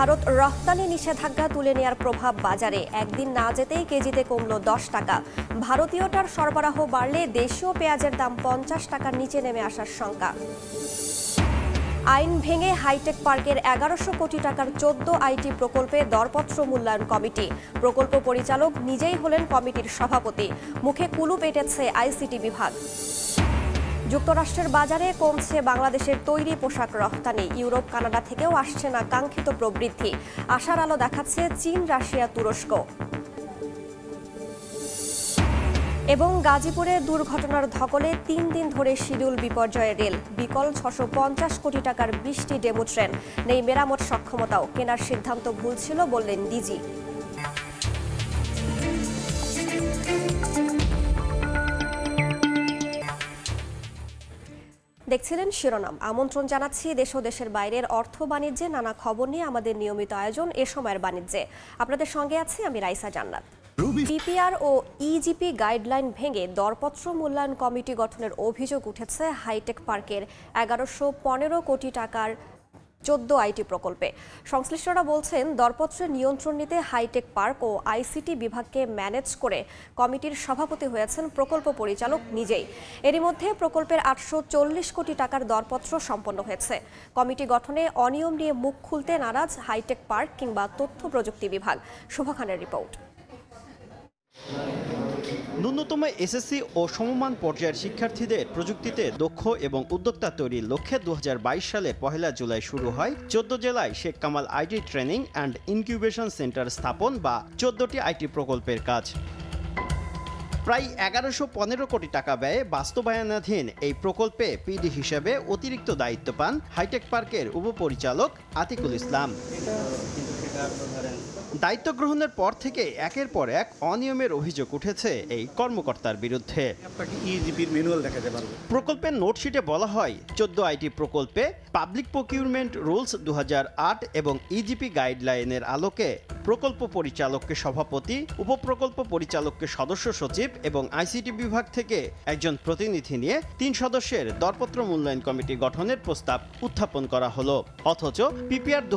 ভারত রফতানি নিষেধাজ্ঞা তুলে নেয়ার প্রভাব বাজারে একদিন না যেতেই কেজিতে কমল দশ টাকা ভারতীয়টার সরবরাহ বাড়লে দেশীয় পেঁয়াজের দাম পঞ্চাশ টাকার নিচে নেমে আসার শঙ্কা আইন ভেঙে হাইটেক পার্কের এগারোশো কোটি টাকার চোদ্দ আইটি প্রকল্পে দরপত্র মূল্যায়ন কমিটি প্রকল্প পরিচালক নিজেই হলেন কমিটির সভাপতি মুখে কুলু পেটেছে আইসিটি বিভাগ যুক্তরাষ্ট্রের বাজারে কমছে বাংলাদেশের তৈরি পোশাক রফতানি ইউরোপ কানাডা থেকেও আসছে না কাঙ্ক্ষিত প্রবৃদ্ধি আশার আলো দেখাচ্ছে চীন রাশিয়া তুরস্ক এবং গাজীপুরে দুর্ঘটনার ধকলে তিন দিন ধরে শিডিউল বিপর্যয়ে রেল বিকল ছশো কোটি টাকার বৃষ্টি ডেমো ট্রেন নেই মেরামত সক্ষমতাও কেনার সিদ্ধান্ত ভুল ছিল বললেন ডিজি দেখছিলেন শিরোনাম আমন্ত্রণ জানাচ্ছি দেশ ও দেশের বাইরের অর্থ বাণিজ্যে নানা খবর নিয়ে আমাদের নিয়মিত আয়োজন এ সময়ের বাণিজ্যে আপনাদের সঙ্গে আছি আমি রাইসা জান্নাত বিপিআর ও ইজিপি e গাইডলাইন ভেঙে দরপত্র মূল্যায়ন কমিটি গঠনের অভিযোগ উঠেছে হাইটেক পার্কের এগারোশো পনেরো কোটি টাকার চোদ্দ আইটি প্রকল্পে সংশ্লিষ্টরা বলছেন দরপত্রের নিয়ন্ত্রণ নিতে হাইটেক পার্ক ও আইসিটি বিভাগকে ম্যানেজ করে কমিটির সভাপতি হয়েছেন প্রকল্প পরিচালক নিজেই এরই মধ্যে প্রকল্পের আটশো কোটি টাকার দরপত্র সম্পন্ন হয়েছে কমিটি গঠনে অনিয়ম নিয়ে মুখ খুলতে নারাজ হাইটেক পার্ক কিংবা তথ্য প্রযুক্তি বিভাগ শোভা খানের রিপোর্ট ন্যূনতম এসএসসি ও সমমান পর্যায়ের শিক্ষার্থীদের প্রযুক্তিতে দক্ষ এবং উদ্যোক্তা তৈরির লক্ষ্যে দু সালে পহেলা জুলাই শুরু হয় চোদ্দ জেলায় Sheikh Kamal IT training and incubation centre স্থাপন বা চোদ্দটি আইটি প্রকল্পের কাজ প্রায় এগারোশো পনেরো কোটি টাকা ব্যয়ে বাস্তবায়নাধীন এই প্রকল্পে পিডি হিসেবে অতিরিক্ত দায়িত্ব পান হাইটেক পার্কের উপপরিচালক আতিকুল ইসলাম দায়িত্ব গ্রহণের পর থেকে একের পর এক অনিয়মের অভিযোগ উঠেছে এই কর্মকর্তার বিরুদ্ধে e প্রকল্পের নোটশিটে বলা হয় চোদ্দ আইটি প্রকল্পে পাবলিক প্রকিউরমেন্ট রুলস দু এবং ইজিপি e গাইডলাইনের আলোকে প্রকল্প পরিচালককে সভাপতি উপপ্রকল্প পরিচালককে সদস্য সচিব এবং আইসিটি বিভাগ থেকে একজন প্রতিনিধি নিয়ে তিন সদস্যের দরপত্র মূল্যায়ন কমিটি গঠনের প্রস্তাব উত্থাপন করা হলো অথচ পিপিআর দু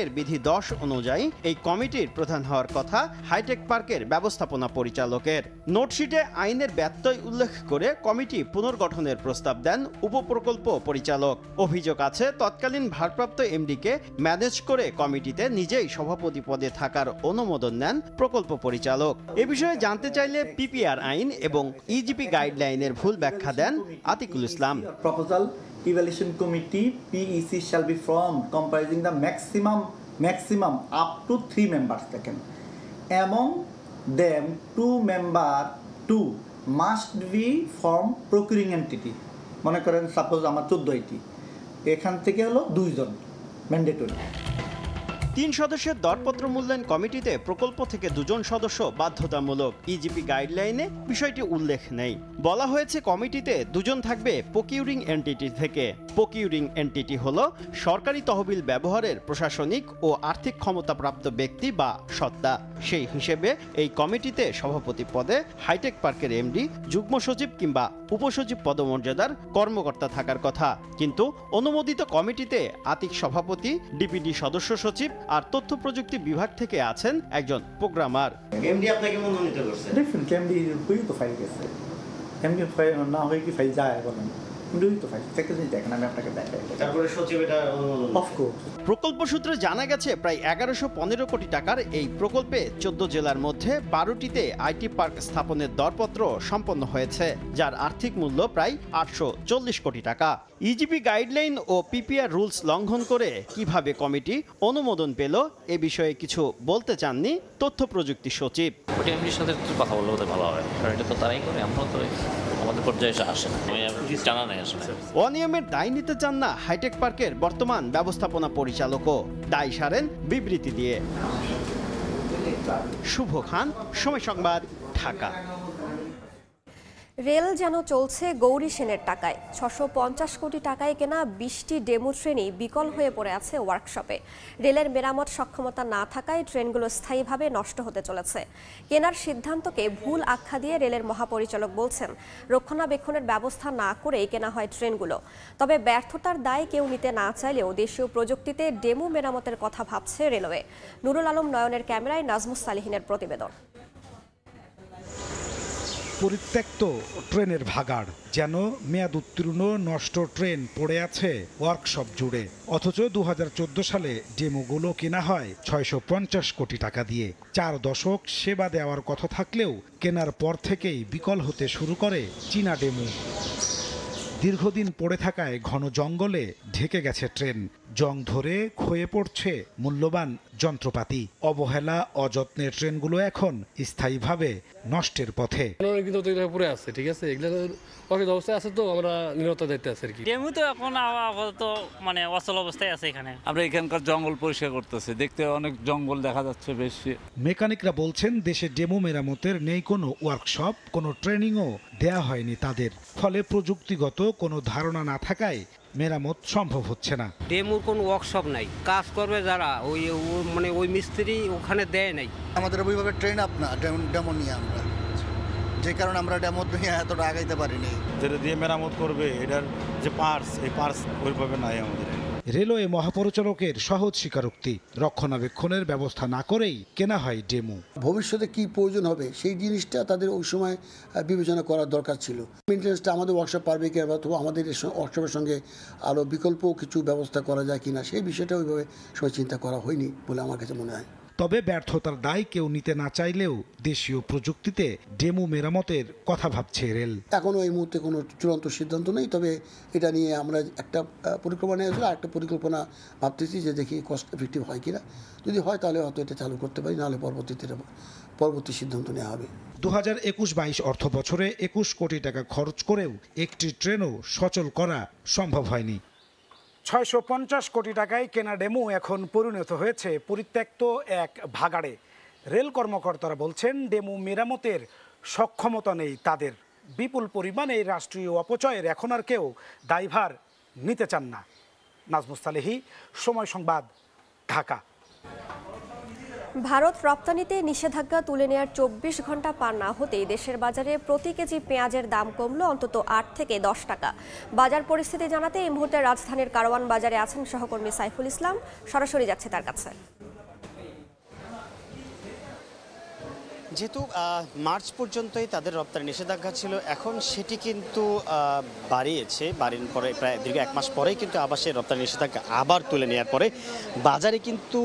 এর বিধি দশ অনুযায়ী এই কমিটির প্রধান হওয়ার কথা হাইটেক পার্কের ব্যবস্থাপনা পরিচালকের নোটশিটে আইনের ব্যত্যয় উল্লেখ করে কমিটি পুনর্গঠনের প্রস্তাব দেন উপপ্রকল্প পরিচালক অভিযোগ আছে তৎকালীন ভারপ্রাপ্ত এমডিকে ম্যানেজ করে কমিটিতে নিজেই সভাপতি পদে থাকার অনুমোদন নেন প্রকল্প পরিচালক এ বিষয়ে জানতে চাইলে পিপিআর আইন এবং ইজিপি গাইডলাইনের ভুল ব্যাখ্যা দেন Atiqul Islam proposal evaluation committee PEC shall be form comprising the maximum maximum up to three members থাকেন among them two member to must be from procuring entity মনে করেন সাপোজ আমার চোদ্দইটি এখান থেকে হলো দুইজন ম্যান্ডেটরি তিন সদস্যের দরপত্র মূল্যায়ন কমিটিতে প্রকল্প থেকে দুজন সদস্য বাধ্যতামূলক ইজিপি e গাইডলাইনে বিষয়টি উল্লেখ নেই বলা হয়েছে কমিটিতে দুজন থাকবে পকিউরিং এনটিটি থেকে পকিউরিং এনটিটি হল সরকারি তহবিল ব্যবহারের প্রশাসনিক ও আর্থিক ক্ষমতাপ্রাপ্ত ব্যক্তি বা সত্তা সেই হিসেবে এই কমিটিতে সভাপতি পদে হাইটেক পার্কের এমডি যুগ্ম সচিব কিংবা উপসচিব পদমর্যাদার কর্মকর্তা থাকার কথা কিন্তু অনুমোদিত কমিটিতে আতিক সভাপতি ডিপিডি সদস্য সচিব আর তথ্য প্রযুক্তি বিভাগ থেকে আছেন একজন প্রোগ্রামার এমডি আপনাকে মনোনীত করছে দেখুন এমডি হয়ে তো ফাইল গেছে কেমডি না হয়ে কি ফাইল যায় বলেন প্রকল্প সূত্রে জানা গেছে প্রায় এগারোশো পনেরো কোটি টাকার এই প্রকল্পে চোদ্দ জেলার মধ্যে বারোটিতে আইটি পার্ক স্থাপনের দরপত্র সম্পন্ন হয়েছে যার আর্থিক মূল্য প্রায় আটশো কোটি টাকা ইজিপি e গাইডলাইন ও পিপিআর রুলস লঙ্ঘন করে কিভাবে কমিটি অনুমোদন পেল এ বিষয়ে কিছু বলতে চাননি তথ্য প্রযুক্তি সচিব সাথে কথা বললে ভালো হবে তো তারাই করে আমরা তো আমাদের পর্যায়ে আসে না জানা নেই অনিয়মের দায় নিতে চান না হাইটেক পার্কের বর্তমান ব্যবস্থাপনা পরিচালকও দায় সারেন বিবৃতি দিয়ে শুভ খান সময় সংবাদ ঢাকা রেল যেন চলছে গৌরী সেনের টাকায় ছশো পঞ্চাশ কোটি টাকায় কেনা বিশটি ডেমো ট্রেনই বিকল হয়ে পড়ে আছে ওয়ার্কশপে রেলের মেরামত সক্ষমতা না থাকায় ট্রেনগুলো স্থায়ীভাবে নষ্ট হতে চলেছে কেনার সিদ্ধান্তকে ভুল আখ্যা দিয়ে রেলের মহাপরিচালক বলছেন রক্ষণাবেক্ষণের ব্যবস্থা না করেই কেনা হয় ট্রেনগুলো তবে ব্যর্থতার দায় কেউ নিতে না চাইলেও দেশীয় প্রযুক্তিতে ডেমো মেরামতের কথা ভাবছে রেলওয়ে নুরুল আলম নয়নের ক্যামেরায় নাজমুস সালিহিনের প্রতিবেদন পরিত্যক্ত ট্রেনের ভাগাড় যেন মেয়াদ উত্তীর্ণ নষ্ট ট্রেন পড়ে আছে ওয়ার্কশপ জুড়ে অথচ দু সালে ডেমোগুলো কেনা হয় ছয়শো কোটি টাকা দিয়ে চার দশক সেবা দেওয়ার কথা থাকলেও কেনার পর থেকেই বিকল হতে শুরু করে চীনা ডেমো দীর্ঘদিন পড়ে থাকায় ঘন জঙ্গলে ঢেকে গেছে ট্রেন জং ধরে ক্ষয়ে পড়ছে মূল্যবান যন্ত্রপাতি অবহেলা অযত্নে ট্রেনগুলো এখন স্থায়ীভাবে নষ্টের পথে পুরো আছে ঠিক আছে অবস্থায় আছে তো আমরা নিরতা দায়িত্ব আছে আর কি ডেমু তো এখন আপাতত মানে অচল অবস্থায় আছে এখানে আমরা এখানকার জঙ্গল পরিষ্কার করতেছে দেখতে অনেক জঙ্গল দেখা যাচ্ছে বেশি মেকানিকরা বলছেন দেশে ডেমু মেরামতের নেই কোনো ওয়ার্কশপ কোনো ট্রেনিংও দেয়া হয়নি তাদের ফলে প্রযুক্তিগত কোনো ধারণা না থাকায় মেরামত সম্ভব হচ্ছে না ডেমুর কোনো ওয়ার্কশপ নাই কাজ করবে যারা ওই মানে ওই মিস্ত্রি ওখানে দেয় নাই আমাদের ওইভাবে ট্রেন আপ না ডেমো নিয়ে আমরা যে কারণে আমরা ডেমো নিয়ে এতটা আগাইতে পারিনি যেটা দিয়ে মেরামত করবে এটার যে পার্স এই পার্স ওইভাবে নাই আমাদের রেলওয়ে মহাপরিচালকের সহজ স্বীকারোক্তি রক্ষণাবেক্ষণের ব্যবস্থা না করেই কেনা হয় ডেমু ভবিষ্যতে কি প্রয়োজন হবে সেই জিনিসটা তাদের ওই সময় বিবেচনা করার দরকার ছিল মেনটেন্সটা আমাদের ওয়ার্কশপ পারবে কি অথবা আমাদের ওয়ার্কশপের সঙ্গে আরও বিকল্প কিছু ব্যবস্থা করা যায় কিনা সেই বিষয়টা ওইভাবে সবাই চিন্তা করা হয়নি বলে আমার কাছে মনে হয় তবে ব্যর্থতার দায় কেউ নিতে না চাইলেও দেশীয় প্রযুক্তিতে ডেমো মেরামতের কথা ভাবছে রেল এখনও এই মুহূর্তে কোনো চূড়ান্ত সিদ্ধান্ত নেই তবে এটা নিয়ে আমরা একটা পরিকল্পনা নিয়ে আসলে একটা পরিকল্পনা ভাবতেছি যে দেখি কস্ট এফেক্টিভ হয় কিনা যদি হয় তাহলে হয়তো এটা চালু করতে পারি নাহলে পরবর্তীতে পরবর্তী সিদ্ধান্ত নেওয়া হবে দু হাজার একুশ বাইশ অর্থ বছরে একুশ কোটি টাকা খরচ করেও একটি ট্রেনও সচল করা সম্ভব হয়নি ছয়শো কোটি টাকায় কেনা ডেমো এখন পরিণত হয়েছে পরিত্যক্ত এক ভাগাড়ে রেল কর্মকর্তারা বলছেন ডেমো মেরামতের সক্ষমতা নেই তাদের বিপুল পরিমাণে এই রাষ্ট্রীয় অপচয়ের এখন আর কেউ দায়ভার নিতে চান না নাজমুস্তালেহি সময় সংবাদ ঢাকা ভারত রপ্তানিতে নিষেধাজ্ঞা তুলে নেওয়ার চব্বিশ ঘন্টা পার না হতেই দেশের বাজারে প্রতি কেজি পেঁয়াজের দাম কমল অন্তত আট থেকে দশ টাকা বাজার পরিস্থিতি জানাতে এই মুহূর্তে রাজধানীর কারওয়ান বাজারে আছেন সহকর্মী সাইফুল ইসলাম সরাসরি যাচ্ছে তার কাছে যেহেতু মার্চ পর্যন্তই তাদের রপ্তানি নিষেধাজ্ঞা ছিল এখন সেটি কিন্তু বাড়িয়েছে বাড়ির পরে প্রায় দীর্ঘ এক মাস পরেই কিন্তু আবার সেই রপ্তানি নিষেধাজ্ঞা আবার তুলে নেওয়ার পরে বাজারে কিন্তু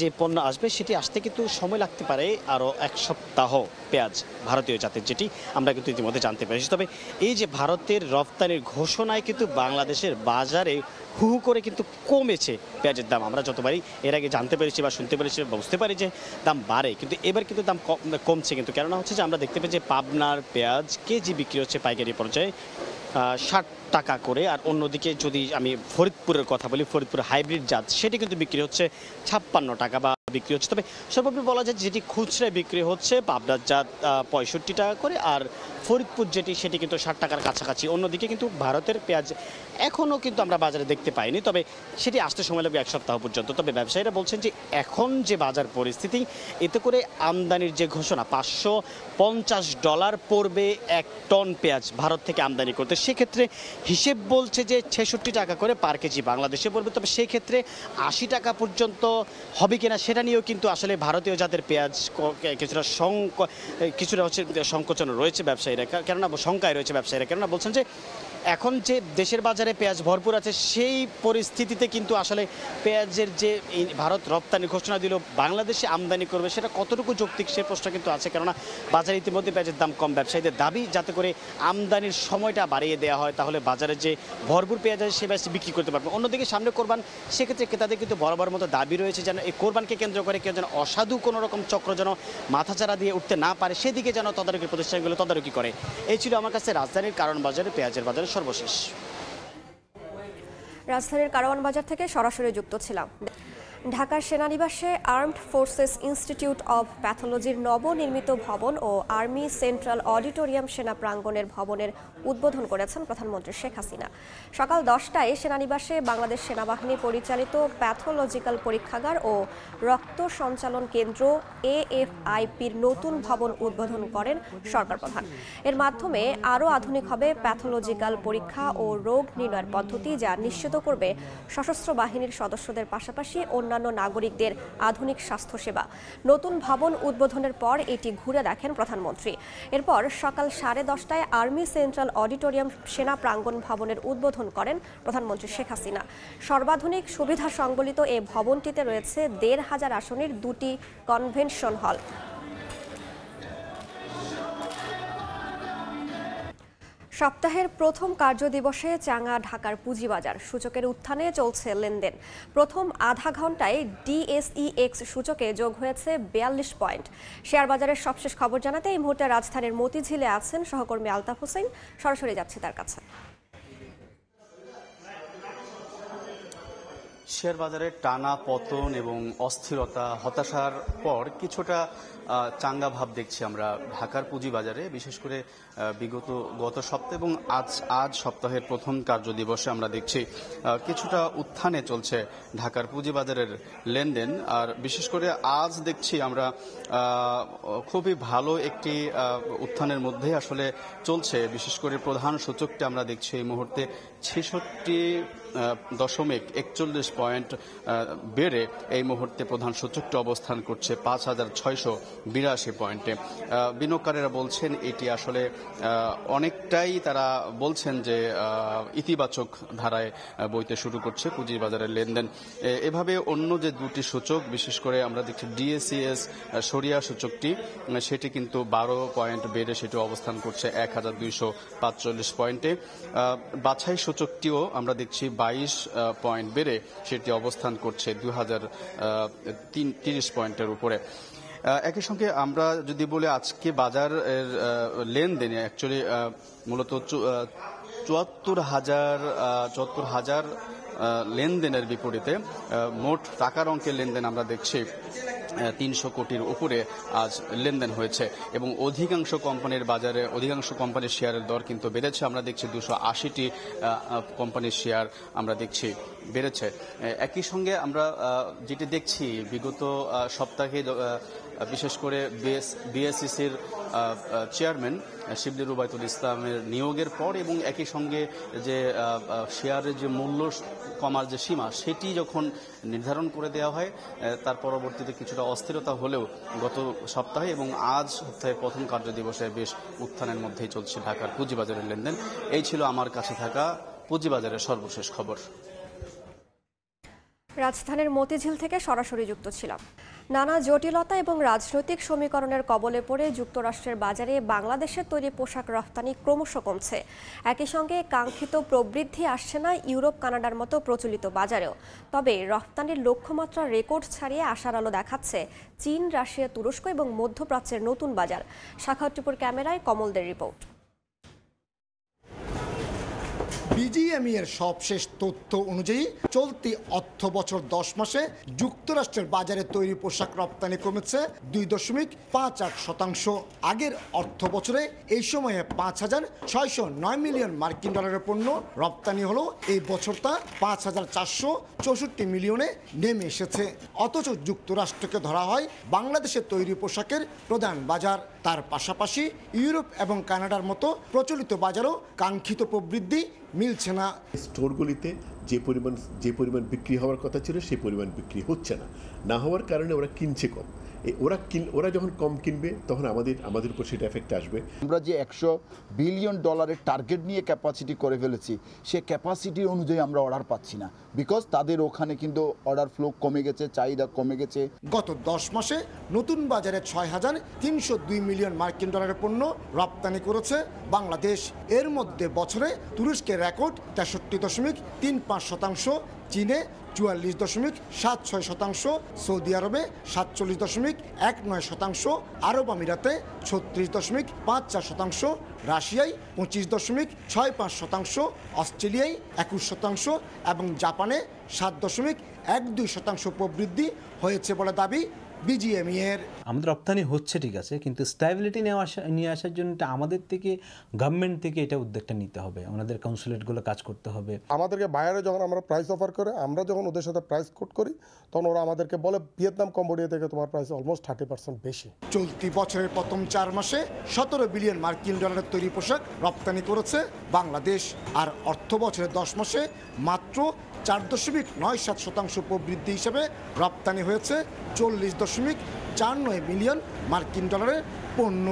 যে পণ্য আসবে সেটি আসতে কিন্তু সময় লাগতে পারে আরও এক সপ্তাহ পেঁয়াজ ভারতীয় জাতের যেটি আমরা কিন্তু ইতিমধ্যে জানতে পেরেছি তবে এই যে ভারতের রপ্তানির ঘোষণায় কিন্তু বাংলাদেশের বাজারে হু হু করে কিন্তু কমেছে পেঁয়াজের দাম আমরা যতবারই এর আগে জানতে পেরেছি বা শুনতে পেরেছি বুঝতে পারি যে দাম বাড়ে কিন্তু এবার কিন্তু দাম কমছে কিন্তু কেননা হচ্ছে যে আমরা দেখতে পাই যে পাবনার পেঁয়াজ কেজি বিক্রি হচ্ছে পাইকারি পর্যায়ে ষাট টাকা করে আর অন্যদিকে যদি আমি ফরিদপুরের কথা বলি ফরিদপুর হাইব্রিড জাত সেটি কিন্তু বিক্রি হচ্ছে ছাপ্পান্ন টাকা বা বিক্রি হচ্ছে তবে সর্বোপরি বলা যায় যেটি খুচরায় বিক্রি হচ্ছে পাবনার জাত পঁয়ষট্টি টাকা করে আর ফরিদপুর যেটি সেটি কিন্তু ষাট টাকার কাছাকাছি অন্যদিকে কিন্তু ভারতের পেঁয়াজ এখনও কিন্তু আমরা বাজারে দেখতে পাইনি তবে সেটি আসতে সময় লাগবে এক সপ্তাহ পর্যন্ত তবে ব্যবসায়ীরা বলছেন যে এখন যে বাজার পরিস্থিতি এতে করে আমদানির যে ঘোষণা পাঁচশো পঞ্চাশ ডলার পড়বে এক টন পেঁয়াজ ভারত থেকে আমদানি করতে সেক্ষেত্রে হিসেব বলছে যে ছেষট্টি টাকা করে পার কেজি বাংলাদেশে পড়বে তবে সেক্ষেত্রে আশি টাকা পর্যন্ত হবে কিনা সেটা নিয়েও কিন্তু আসলে ভারতীয় জাতের পেঁয়াজ কিছুটা কিছুটা হচ্ছে সংকোচন রয়েছে ব্যবসায়ীরা কেননা শঙ্কায় রয়েছে ব্যবসায়ীরা কেননা বলছেন যে এখন যে দেশের বাজারে পেঁয়াজ ভরপুর আছে সেই পরিস্থিতিতে কিন্তু আসলে পেঁয়াজের যে ভারত রপ্তানি ঘোষণা দিল বাংলাদেশে আমদানি করবে সেটা কতটুকু যৌক্তিক সে প্রশ্ন কিন্তু আছে কেননা বাজারে ইতিমধ্যে পেঁয়াজের দাম কম ব্যবসায়ীদের দাবি যাতে করে আমদানির সময়টা বাড়িয়ে দেওয়া হয় তাহলে বাজারে যে ভরপুর পেঁয়াজ আছে সে ব্যবসা বিক্রি করতে পারবে অন্যদিকে সামনে কোরবান সেক্ষেত্রে ক্রেতাদের কিন্তু বরাবর মতো দাবি রয়েছে যেন এই কোরবানকে কেন্দ্র করে কেউ যেন অসাধু কোনো রকম চক্র যেন মাথাচাড়া দিয়ে উঠতে না পারে সেদিকে যেন তদারকি প্রতিষ্ঠানগুলো তদারকি করে এই ছিল আমার কাছে রাজধানীর কারণ বাজারে পেঁয়াজের বাজারে সর্বশেষ রাজধানীর কারওয়ান বাজার থেকে সরাসরি যুক্ত ছিলাম ঢাকার সেনানিবাসে আর্মড ফোর্সেস ইনস্টিটিউট অব প্যাথোলজির নবনির্মিত ভবন ও আর্মি সেন্ট্রাল অডিটোরিয়াম সেনা প্রাঙ্গণের ভবনের উদ্বোধন করেছেন প্রধানমন্ত্রী শেখ হাসিনা সকাল দশটায় সেনানিবাসে বাংলাদেশ সেনাবাহিনী পরিচালিত প্যাথোলজিক্যাল পরীক্ষাগার ও রক্ত সঞ্চালন কেন্দ্র এএফআইপির নতুন ভবন উদ্বোধন করেন সরকার প্রধান এর মাধ্যমে আরও আধুনিক হবে প্যাথোলজিক্যাল পরীক্ষা ও রোগ নির্ণয়ের পদ্ধতি যা নিশ্চিত করবে সশস্ত্র বাহিনীর সদস্যদের পাশাপাশি অন্য অন্যান্য নাগরিকদের আধুনিক স্বাস্থ্যসেবা নতুন ভবন উদ্বোধনের পর এটি ঘুরে দেখেন প্রধানমন্ত্রী এরপর সকাল সাড়ে দশটায় আর্মি সেন্ট্রাল অডিটোরিয়াম সেনা প্রাঙ্গণ ভবনের উদ্বোধন করেন প্রধানমন্ত্রী শেখ হাসিনা সর্বাধুনিক সুবিধা সংবলিত এ ভবনটিতে রয়েছে দেড় হাজার আসনের দুটি কনভেনশন হল সপ্তাহের প্রথম কার্যদিবসে চাঙা ঢাকার পুঁজিবাজার সূচকের উত্থানে চলছে লেনদেন প্রথম আধা ঘন্টায় ডিএসইএক্স সূচকে যোগ হয়েছে বিয়াল্লিশ পয়েন্ট শেয়ারবাজারের সবশেষ খবর জানাতে এই মুহূর্তে রাজধানীর মতিঝিলে আছেন সহকর্মী আলতাফ হোসেন সরাসরি যাচ্ছে তার কাছে শেয়ার বাজারে টানা পতন এবং অস্থিরতা হতাশার পর কিছুটা চাঙ্গা ভাব দেখছি আমরা ঢাকার পুঁজিবাজারে বিশেষ করে বিগত গত সপ্তাহ এবং আজ আজ সপ্তাহের প্রথম কার্য দিবসে আমরা দেখছি কিছুটা উত্থানে চলছে ঢাকার পুঁজিবাজারের লেনদেন আর বিশেষ করে আজ দেখছি আমরা খুবই ভালো একটি উত্থানের মধ্যে আসলে চলছে বিশেষ করে প্রধান সূচকটি আমরা দেখছি এই মুহূর্তে ছেষট্টি দশমিক একচল্লিশ পয়েন্ট বেড়ে এই মুহূর্তে প্রধান সূচকটি অবস্থান করছে পাঁচ হাজার ছয়শো বিরাশি পয়েন্টে বিনিয়োগকারীরা বলছেন এটি আসলে অনেকটাই তারা বলছেন যে ইতিবাচক ধারায় বইতে শুরু করছে পুঁজিবাজারের লেনদেন এভাবে অন্য যে দুটি সূচক বিশেষ করে আমরা দেখছি ডিএসিএস সরিয়া সূচকটি সেটি কিন্তু বারো পয়েন্ট বেড়ে সেটি অবস্থান করছে এক হাজার দুইশো পাঁচচল্লিশ পয়েন্টে বাছাই সূচকটিও আমরা দেখছি বাইশ পয়েন্ট বেড়ে সেটি অবস্থান করছে দু হাজার তিরিশ পয়েন্টের উপরে একই সঙ্গে আমরা যদি বলি আজকে বাজার লেনদেনে অ্যাকচুয়ালি মূলত চুয়াত্তর হাজার চুয়াত্তর হাজার লেনদেনের বিপরীতে মোট টাকার অঙ্কের লেনদেন আমরা দেখছি তিনশো কোটির উপরে আজ লেনদেন হয়েছে এবং অধিকাংশ কোম্পানির বাজারে অধিকাংশ কোম্পানির শেয়ারের দর কিন্তু বেড়েছে আমরা দেখছি দুশো আশিটি কোম্পানির শেয়ার আমরা দেখছি বেড়েছে একই সঙ্গে আমরা যেটি দেখছি বিগত সপ্তাহে বিশেষ করে বিএস বিএসিসির চেয়ারম্যান শিবলি রুবায়তুল ইসলামের নিয়োগের পর এবং একই সঙ্গে যে শেয়ারের যে মূল্য কমার যে সীমা সেটি যখন নির্ধারণ করে দেওয়া হয় তার পরবর্তীতে কিছুটা অস্থিরতা হলেও গত সপ্তাহে এবং আজ সপ্তাহে প্রথম কার্যদিবসে বেশ উত্থানের মধ্যেই চলছে ঢাকার পুঁজিবাজারের লেনদেন এই ছিল আমার কাছে থাকা পুঁজিবাজারের সর্বশেষ খবর রাজধানীর মতিঝিল থেকে সরাসরি যুক্ত ছিলাম নানা জটিলতা এবং রাজনৈতিক সমীকরণের কবলে পড়ে যুক্তরাষ্ট্রের বাজারে বাংলাদেশের তৈরি পোশাক রফতানি ক্রমশ কমছে একই সঙ্গে কাঙ্ক্ষিত প্রবৃদ্ধি আসছে না ইউরোপ কানাডার মতো প্রচলিত বাজারেও তবে রফতানির লক্ষ্যমাত্রা রেকর্ড ছাড়িয়ে আশার আলো দেখাচ্ছে চীন রাশিয়া তুরস্ক এবং মধ্যপ্রাচ্যের নতুন বাজার শাখা ক্যামেরায় কমলদের রিপোর্ট বিজিএমইয়ের e সবশেষ তথ্য অনুযায়ী চলতি অর্থ বছর দশ মাসে যুক্তরাষ্ট্রের বাজারে তৈরি পোশাক রপ্তানি কমেছে দুই দশমিক পাঁচ আট শতাংশ আগের অর্থ বছরে এই সময়ে পাঁচ হাজার ছয়শো নয় মিলিয়ন মার্কিন ডলারের পণ্য রপ্তানি হলো এই বছর তা পাঁচ হাজার চারশো চৌষট্টি মিলিয়নে নেমে এসেছে অথচ যুক্তরাষ্ট্রকে ধরা হয় বাংলাদেশের তৈরি পোশাকের প্রধান বাজার তার পাশাপাশি ইউরোপ এবং কানাডার মতো প্রচলিত বাজারও কাঙ্ক্ষিত প্রবৃদ্ধি মিলছে না স্টোরগুলিতে যে পরিমাণ যে পরিমাণ বিক্রি হওয়ার কথা ছিল সেই পরিমাণ বিক্রি হচ্ছে না না হওয়ার কারণে ওরা কিনছে কম ওরা কিন ওরা যখন কম কিনবে তখন আমাদের আমাদের উপর সেটা এফেক্ট আসবে আমরা যে একশো বিলিয়ন ডলারের টার্গেট নিয়ে ক্যাপাসিটি করে ফেলেছি সে ক্যাপাসিটি অনুযায়ী আমরা অর্ডার পাচ্ছি না বিকজ তাদের ওখানে কিন্তু অর্ডার ফ্লো কমে গেছে চাহিদা কমে গেছে গত দশ মাসে নতুন বাজারে ছয় হাজার তিনশো দুই মিলিয়ন মার্কিন ডলারের পণ্য রপ্তানি করেছে বাংলাদেশ এর মধ্যে বছরে তুরস্কের রেকর্ড তেষট্টি দশমিক তিন পাঁচ শতাংশ চীনে চুয়াল্লিশ দশমিক সাত ছয় শতাংশ সৌদি আরবে সাতচল্লিশ দশমিক এক নয় শতাংশ আরব আমিরাতে ছত্রিশ দশমিক পাঁচ চার শতাংশ রাশিয়ায় পঁচিশ দশমিক ছয় পাঁচ শতাংশ অস্ট্রেলিয়ায় একুশ শতাংশ এবং জাপানে সাত দশমিক এক দুই শতাংশ প্রবৃদ্ধি হয়েছে বলে দাবি বিজিএমইয়ের আমাদের রপ্তানি হচ্ছে ঠিক আছে কিন্তু স্ট্যাবিলিটি নিয়ে আসা নিয়ে আসার জন্য আমাদের থেকে গভর্নমেন্ট থেকে এটা উদ্যোগটা নিতে হবে ওনাদের কাউন্সিলেটগুলো কাজ করতে হবে আমাদেরকে বাইরে যখন আমরা প্রাইস অফার করে আমরা যখন ওদের সাথে প্রাইস কোট করি তখন ওরা আমাদেরকে বলে ভিয়েতনাম কম্বোডিয়া থেকে তোমার প্রাইস অলমোস্ট থার্টি পার্সেন্ট বেশি চলতি বছরের প্রথম চার মাসে সতেরো বিলিয়ন মার্কিন ডলারের তৈরি পোশাক রপ্তানি করেছে বাংলাদেশ আর অর্থ বছরের দশ মাসে মাত্র চার দশমিক নয় সাত শতাংশ প্রবৃদ্ধি হিসেবে রপ্তানি হয়েছে চল্লিশ দশমিক চার নয় মিলিয়ন মার্কিন ডলারের পণ্য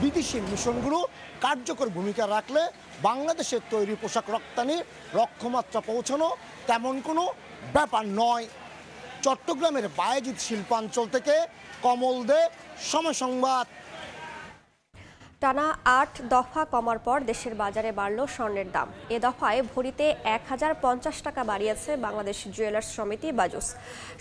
বিদেশি মিশনগুলো কার্যকর ভূমিকা রাখলে বাংলাদেশের তৈরি পোশাক রপ্তানির লক্ষ্যমাত্রা পৌঁছানো তেমন কোনো ব্যাপার নয় চট্টগ্রামের বায়োজিৎ শিল্পাঞ্চল থেকে কমল দে সময় সংবাদ টানা আট দফা কমার পর দেশের বাজারে বাড়ল স্বর্ণের দাম এ দফায় ভরিতে এক হাজার পঞ্চাশ টাকা বাড়িয়েছে বাংলাদেশ জুয়েলার্স সমিতি বাজুস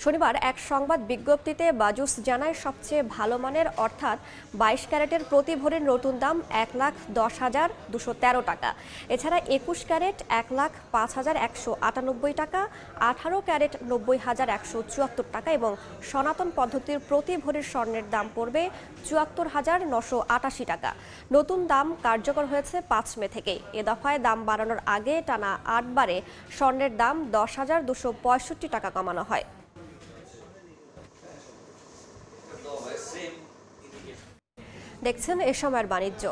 শনিবার এক সংবাদ বিজ্ঞপ্তিতে বাজুস জানায় সবচেয়ে ভালো মানের অর্থাৎ বাইশ ক্যারেটের প্রতি ভরির নতুন দাম এক লাখ দশ হাজার দুশো তেরো টাকা এছাড়া একুশ ক্যারেট এক লাখ পাঁচ হাজার একশো আটানব্বই টাকা আঠারো ক্যারেট নব্বই হাজার একশো চুয়াত্তর টাকা এবং সনাতন পদ্ধতির প্রতি ভরির স্বর্ণের দাম পড়বে চুয়াত্তর হাজার নশো আটাশি টাকা নতুন দাম কার্যকর হয়েছে পাঁচ মে থেকে এ দফায় দাম বাড়ানোর আগে টানা আটবারে স্বর্ণের দাম দশ হাজার দুশো পঁয়ষট্টি টাকা কমানো হয় দেখছেন এ সময়ের বাণিজ্য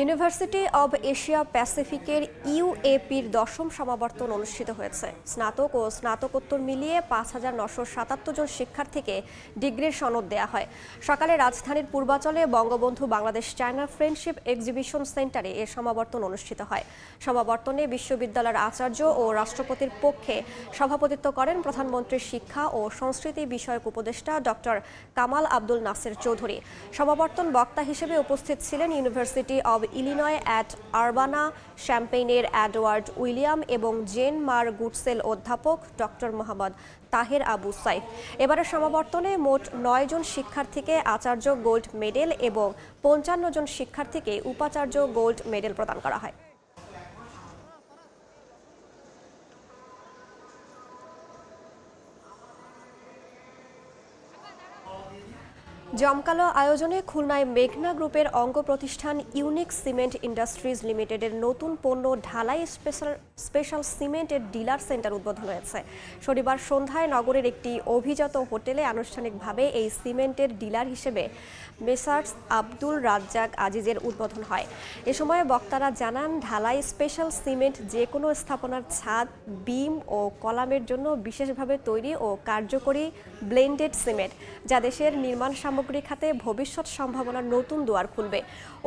ইউনিভার্সিটি অব এশিয়া প্যাসিফিকের ইউএপির দশম সমাবর্তন অনুষ্ঠিত হয়েছে স্নাতক ও স্নাতকোত্তর মিলিয়ে পাঁচ হাজার নশো সাতাত্তর জন শিক্ষার্থীকে ডিগ্রির সনদ দেয়া হয় সকালে রাজধানীর পূর্বাচলে Bangabandhu Bangladesh China Friendship Exhibition সেন্টারে এ সমাবর্তন অনুষ্ঠিত হয় সমাবর্তনে বিশ্ববিদ্যালয়ের আচার্য ও রাষ্ট্রপতির পক্ষে সভাপতিত্ব করেন প্রধানমন্ত্রীর শিক্ষা ও সংস্কৃতি বিষয়ক উপদেষ্টা ডক্টর কামাল আব্দুল নাসের চৌধুরী সমাবর্তন বক্তা হিসেবে উপস্থিত ছিলেন University of Illinois at Urbana শ্যাম্পেইনের অ্যাডওয়ার্ড উইলিয়াম এবং জেন মার গুডসেল অধ্যাপক ডক্টর মোহাম্মদ তাহের আবু সাইফ এবারের সমাবর্তনে মোট নয় জন শিক্ষার্থীকে আচার্য গোল্ড মেডেল এবং পঞ্চান্ন জন শিক্ষার্থীকে উপাচার্য গোল্ড মেডেল প্রদান করা হয় জমকালো আয়োজনে খুলনায় মেঘনা গ্রুপের অঙ্গ প্রতিষ্ঠান ইউনিক সিমেন্ট ইন্ডাস্ট্রিজ লিমিটেডের নতুন পণ্য ঢালাই স্পেশাল স্পেশাল সিমেন্টের ডিলার সেন্টার উদ্বোধন হয়েছে শনিবার সন্ধ্যায় নগরের একটি অভিজাত হোটেলে আনুষ্ঠানিকভাবে এই সিমেন্টের ডিলার হিসেবে মেসার্স আব্দুল রাজ্জাক আজিজের উদ্বোধন হয় এ সময় বক্তারা জানান ঢালাই স্পেশাল সিমেন্ট যে কোনো স্থাপনার ছাদ বিম ও কলামের জন্য বিশেষভাবে তৈরি ও কার্যকরী ব্লেন্ডেড সিমেন্ট যা দেশের নির্মাণ সামগ্রী খাতে ভবিষ্যৎ সম্ভাবনার নতুন দুয়ার খুলবে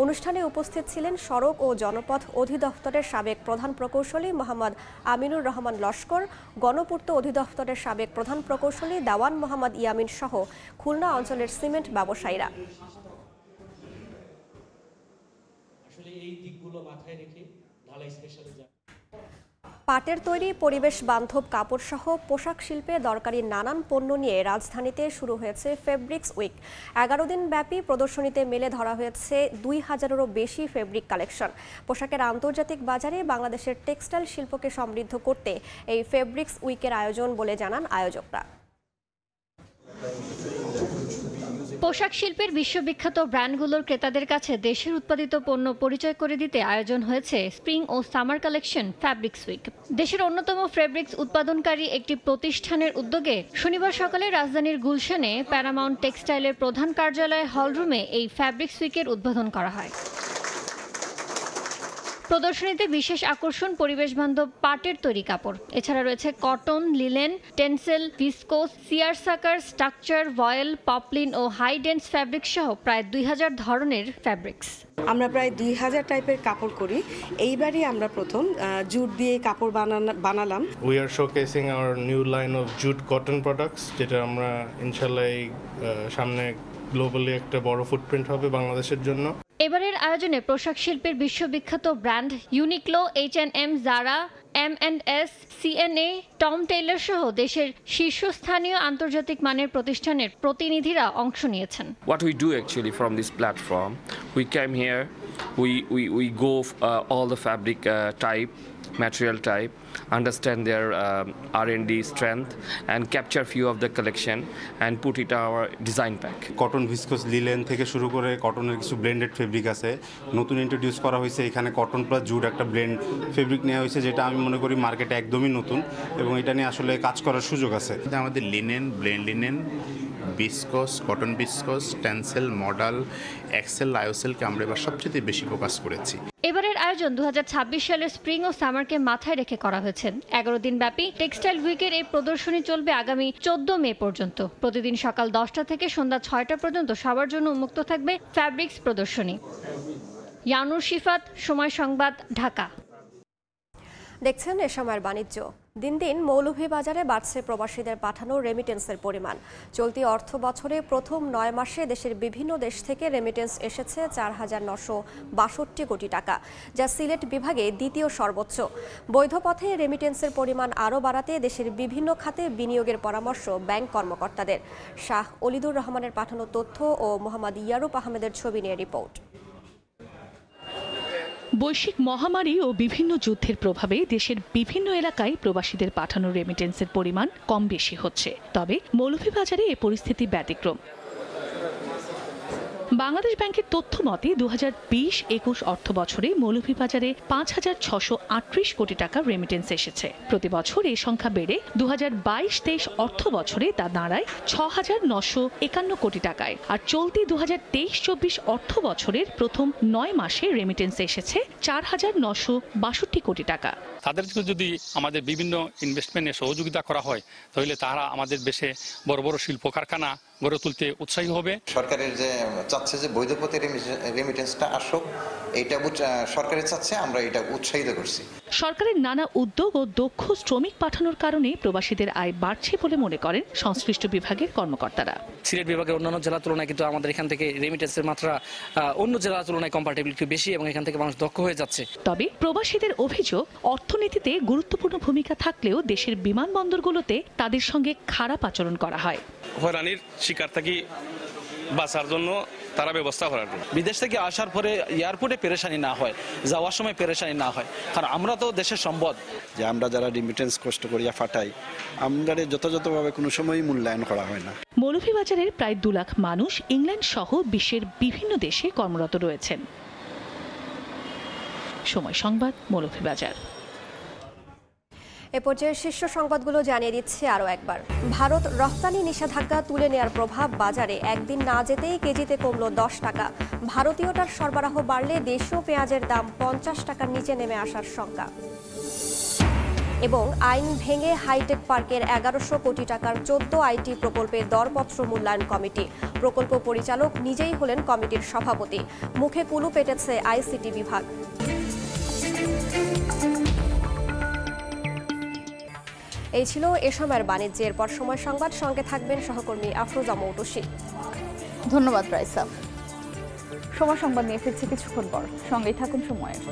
অনুষ্ঠানে উপস্থিত ছিলেন সড়ক ও জনপথ অধিদপ্তরের সাবেক প্রধান প্রকৌশলী মোহাম্মদ আমিনুর রহমান লস্কর গণপূর্ত অধিদপ্তরের সাবেক প্রধান প্রকৌশলী দাওয়ান মোহাম্মদ ইয়ামিন সহ খুলনা অঞ্চলের সিমেন্ট ব্যবসায়ীরা মাথায় রেখে ঢালাই স্পেশালে যান পাটের তৈরি পরিবেশ বান্ধব কাপড়সহ পোশাক শিল্পে দরকারি নানান পণ্য নিয়ে রাজধানীতে শুরু হয়েছে ফেব্রিক্স উইক এগারো দিন ব্যাপী প্রদর্শনীতে মেলে ধরা হয়েছে দুই হাজারেরও বেশি ফেব্রিক কালেকশন পোশাকের আন্তর্জাতিক বাজারে বাংলাদেশের টেক্সটাইল শিল্পকে সমৃদ্ধ করতে এই ফেব্রিক্স উইকের আয়োজন বলে জানান আয়োজকরা পোশাক শিল্পের বিশ্ববিখ্যাত ব্র্যান্ডগুলোর ক্রেতাদের কাছে দেশের উৎপাদিত পণ্য পরিচয় করে দিতে আয়োজন হয়েছে স্প্রিং ও সামার কালেকশন ফ্যাব্রিক্স উইক দেশের অন্যতম ফেব্রিক্স উৎপাদনকারী একটি প্রতিষ্ঠানের উদ্যোগে শনিবার সকালে রাজধানীর গুলশানে প্যারামাউন্ট টেক্সটাইলের প্রধান কার্যালয় হলরুমে এই ফ্যাব্রিক্স উইকের উদ্বোধন করা হয় প্রদর্শনীতে বিশেষ আকর্ষণ পরিবেশ বান্ধব পাটের তৈরি কাপড় এছাড়া রয়েছে cotton linen Tencel viscose seersucker structure voile poplin ও হাই ডেন্স ফ্যাব্রিক সহ প্রায় দুই হাজার ধরনের ফ্যাব্রিক্স আমরা প্রায় দুই হাজার টাইপের কাপড় করি এইবারই আমরা প্রথম জুট দিয়ে কাপড় বানালাম we are showcasing our new line of jute cotton products যেটা আমরা ইনশাল্লাহ সামনে গ্লোবালি একটা বড় ফুটপ্রিন্ট হবে বাংলাদেশের জন্য এবারের আয়োজনে পোশাক শিল্পের বিশ্ববিখ্যাত brand Uniqlo H and M Zara M and S CNA Tom Tailor সহ দেশের শীর্ষস্থানীয় আন্তর্জাতিক মানের প্রতিষ্ঠানের প্রতিনিধিরা অংশ নিয়েছেন what we do actually from this platform we came here we we we go all the fabric type material type, understand their um, uh, R&D strength, and capture few of the collection and put it our design pack. Cotton viscose linen থেকে শুরু করে কটনের কিছু blended fabric আছে নতুন introduce করা হয়েছে এখানে কটন প্লাস জুড একটা ব্লেন্ড ফেব্রিক নেওয়া হয়েছে যেটা আমি মনে করি মার্কেটে একদমই নতুন এবং এটা নিয়ে আসলে কাজ করার সুযোগ আছে আমাদের linen blend linen viscose cotton viscose Tencel modal Excel আয়োসেলকে আমরা এবার সবচেয়ে বেশি ফোকাস করেছি আয়োজন দু সালের স্প্রিং ও সামারকে মাথায় রেখে করা হয়েছে এগারো দিন ব্যাপী টেক্সটাইল উইকের এই প্রদর্শনী চলবে আগামী চোদ্দ মে পর্যন্ত প্রতিদিন সকাল দশটা থেকে সন্ধ্যা ছয়টা পর্যন্ত সবার জন্য উন্মুক্ত থাকবে ফ্যাব্রিক্স প্রদর্শনী ইয়ানুর শিফাত সময় সংবাদ ঢাকা দেখছেন এ সময়ের বাণিজ্য দিন দিন মৌলভীবাজারে বাড়ছে প্রবাসীদের পাঠানো রেমিটেন্সের পরিমাণ চলতি অর্থ বছরে প্রথম নয় মাসে দেশের বিভিন্ন দেশ থেকে রেমিটেন্স এসেছে চার হাজার নশো বাষট্টি কোটি টাকা যা সিলেট বিভাগে দ্বিতীয় সর্বোচ্চ বৈধ পথে রেমিটেন্সের পরিমাণ আরও বাড়াতে দেশের বিভিন্ন খাতে বিনিয়োগের পরামর্শ ব্যাংক কর্মকর্তাদের শাহ অলিদুর রহমানের পাঠানো তথ্য ও মোহাম্মদ ইয়ারুপ আহমেদের ছবি নিয়ে রিপোর্ট বৈশ্বিক মহামারী ও বিভিন্ন যুদ্ধের প্রভাবে দেশের বিভিন্ন এলাকায় প্রবাসীদের পাঠানো রেমিটেন্সের পরিমাণ কম বেশি হচ্ছে তবে মৌলভীবাজারে এ পরিস্থিতি ব্যতিক্রম বাংলাদেশ ব্যাংকের তথ্য মতে দু হাজার বিশ একুশ অর্থ বছরে মৌলভীবাজারে পাঁচ হাজার ছশো আটত্রিশ কোটি টাকা রেমিটেন্স এসেছে প্রতি বছর এ সংখ্যা বেড়ে দু হাজার বাইশ তেইশ অর্থ বছরে তা দাঁড়ায় ছ হাজার নশো একান্ন কোটি টাকায় আর চলতি দু হাজার তেইশ চব্বিশ অর্থ বছরের প্রথম নয় মাসে রেমিটেন্স এসেছে চার হাজার নশো বাষট্টি কোটি টাকা তাদেরকে যদি আমাদের বিভিন্ন ইনভেস্টমেন্টে সহযোগিতা করা হয় তাহলে তারা আমাদের দেশে বড় বড় শিল্প কারখানা গড়ে তুলতে উৎসাহী হবে সরকারের যে চাচ্ছে যে বৈধ পথে রেমিটেন্সটা আসুক এটা সরকারের চাচ্ছে আমরা এটা উৎসাহিত করছি সরকারের নানা উদ্যোগ ও দক্ষ শ্রমিক পাঠানোর কারণে প্রবাসীদের আয় বাড়ছে বলে মনে করেন সংশ্লিষ্ট বিভাগের কর্মকর্তারা সিলেট বিভাগের অন্যান্য জেলা তুলনায় কিন্তু আমাদের এখান থেকে রেমিটেন্সের মাত্রা অন্য জেলা তুলনায় কম্পারেটিভলি একটু বেশি এবং এখান থেকে মানুষ দক্ষ হয়ে যাচ্ছে তবে প্রবাসীদের অভিযোগ অর্থনীতিতে গুরুত্বপূর্ণ ভূমিকা থাকলেও দেশের বিমানবন্দরগুলোতে তাদের সঙ্গে খারাপ আচরণ করা হয় হয়রানির শিকার বাঁচার জন্য তারা ব্যবস্থা করার বিদেশ থেকে আসার পরে এয়ারপোর্টে পেরেশানি না হয় যাওয়ার সময় পেরেশানি না হয় কারণ আমরা তো দেশের সম্পদ যে আমরা যারা রিমিটেন্স কষ্ট করিয়া ফাটাই আমাদের যথাযথভাবে কোনো সময়ই মূল্যায়ন করা হয় না মৌলভীবাজারের প্রায় দু লাখ মানুষ ইংল্যান্ড সহ বিশ্বের বিভিন্ন দেশে কর্মরত রয়েছেন সময় সংবাদ মৌলভীবাজার এ পর্যায়ে শীর্ষ সংবাদগুলো জানিয়ে দিচ্ছে আরও একবার ভারত রফতানি নিষেধাজ্ঞা তুলে নেয়ার প্রভাব বাজারে একদিন না যেতেই কেজিতে কমল দশ টাকা ভারতীয়টার সরবরাহ বাড়লে দেশীয় পেঁয়াজের দাম পঞ্চাশ টাকার নিচে নেমে আসার শঙ্কা এবং আইন ভেঙে হাইটেক পার্কের এগারোশো কোটি টাকার চোদ্দ আইটি প্রকল্পের দরপত্র মূল্যায়ন কমিটি প্রকল্প পরিচালক নিজেই হলেন কমিটির সভাপতি মুখে কুলু পেটেছে আইসিটি বিভাগ এই ছিল এ সময়ের বাণিজ্যের পর সময় সংবাদ সঙ্গে থাকবেন সহকর্মী আফরোজা মৌটুসি ধন্যবাদ রাইসা সময় সংবাদ নিয়ে ফিরছি কিছুক্ষণ পর সঙ্গেই থাকুন সময়ের